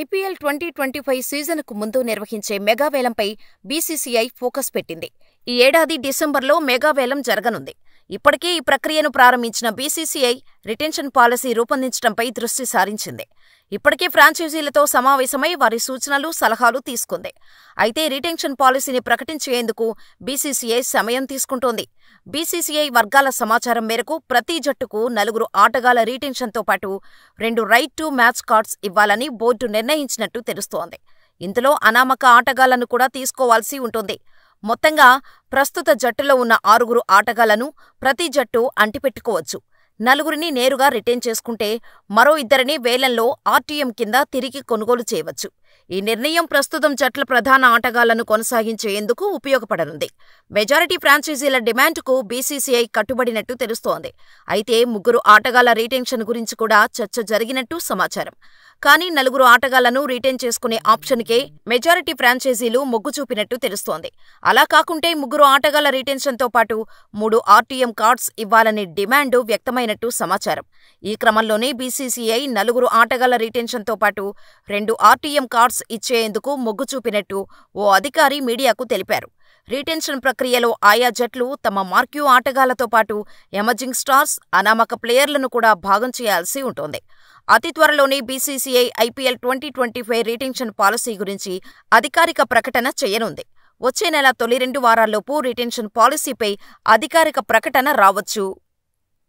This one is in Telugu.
ఐపీఎల్ ట్వంటీ ట్వంటీ ఫైవ్ సీజన్కు ముందు నిర్వహించే మెగావేలంపై బీసీసీఐ ఫోకస్ పెట్టింది ఈ ఏడాది డిసెంబర్లో మెగావేలం జరగనుంది ఇప్పటికే ఈ ప్రక్రియను ప్రారంభించిన బీసీసీఐ రిటెన్షన్ పాలసీ రూపొందించడంపై దృష్టి సారించింది ఇప్పటికే ఫ్రాంచైజీలతో సమావేశమై వారి సూచనలు సలహాలు తీసుకుంది అయితే రిటెన్షన్ పాలసీని ప్రకటించేందుకు బీసీసీఐ సమయం తీసుకుంటోంది బీసీసీఐ వర్గాల సమాచారం మేరకు ప్రతి జట్టుకు నలుగురు ఆటగాళ్ల రిటెన్షన్తో పాటు రెండు రైట్ టు మ్యాచ్ కార్డ్స్ ఇవ్వాలని బోర్డు నిర్ణయించినట్టు తెలుస్తోంది ఇందులో అనామక ఆటగాళ్లను కూడా తీసుకోవాల్సి ఉంటుంది మొత్తంగా ప్రస్తుత జట్టులో ఉన్న ఆరుగురు ఆటగాళ్లను ప్రతి జట్టు అంటిపెట్టుకోవచ్చు నలుగురిని నేరుగా రిటైన్ చేసుకుంటే మరో ఇద్దరిని వేలంలో ఆర్టీఎం కింద తిరిగి కొనుగోలు చేయవచ్చు ఈ నిర్ణయం ప్రస్తుతం జట్ల ప్రధాన ఆటగాళ్లను కొనసాగించేందుకు ఉపయోగపడనుంది మెజారిటీ ఫ్రాంచైజీల డిమాండ్కు బీసీసీఐ కట్టుబడినట్టు తెలుస్తోంది అయితే ముగ్గురు ఆటగాళ్ల రీటెన్షన్ గురించి కూడా చర్చ జరిగినట్టు సమాచారం కానీ నలుగురు ఆటగాళ్లను రిటైన్ చేసుకునే ఆప్షన్కే మెజారిటీ ఫ్రాంచైజీలు మొగ్గు చూపినట్టు తెలుస్తోంది అలా కాకుంటే ముగ్గురు ఆటగాళ్ల రిటెన్షన్తో పాటు మూడు ఆర్టీఎం కార్డ్స్ ఇవ్వాలనే డిమాండు వ్యక్తమైనట్టు సమాచారం ఈ క్రమంలోనే బీసీసీఐ నలుగురు ఆటగాళ్ల రిటెన్షన్తో పాటు రెండు ఆర్టీఎం కార్డ్స్ ఇచ్చేందుకు మొగ్గు చూపినట్టు ఓ అధికారి మీడియాకు తెలిపారు రీటెన్షన్ ప్రక్రియలో ఆయా జట్లు తమ మార్క్యూ ఆటగాళ్లతో పాటు ఎమర్జింగ్ స్టార్స్ అనామక ప్లేయర్లను కూడా భాగం చేయాల్సి ఉంటుంది అతి త్వరలోనే BCCI IPL twenty twenty five retention policy గురించి అధికారిక ప్రకటన చేయనుంది వచ్చే నెల తొలి రెండు వారాల్లోపు రిటెన్షన్ పాలసీపై అధికారిక ప్రకటన రావచ్చు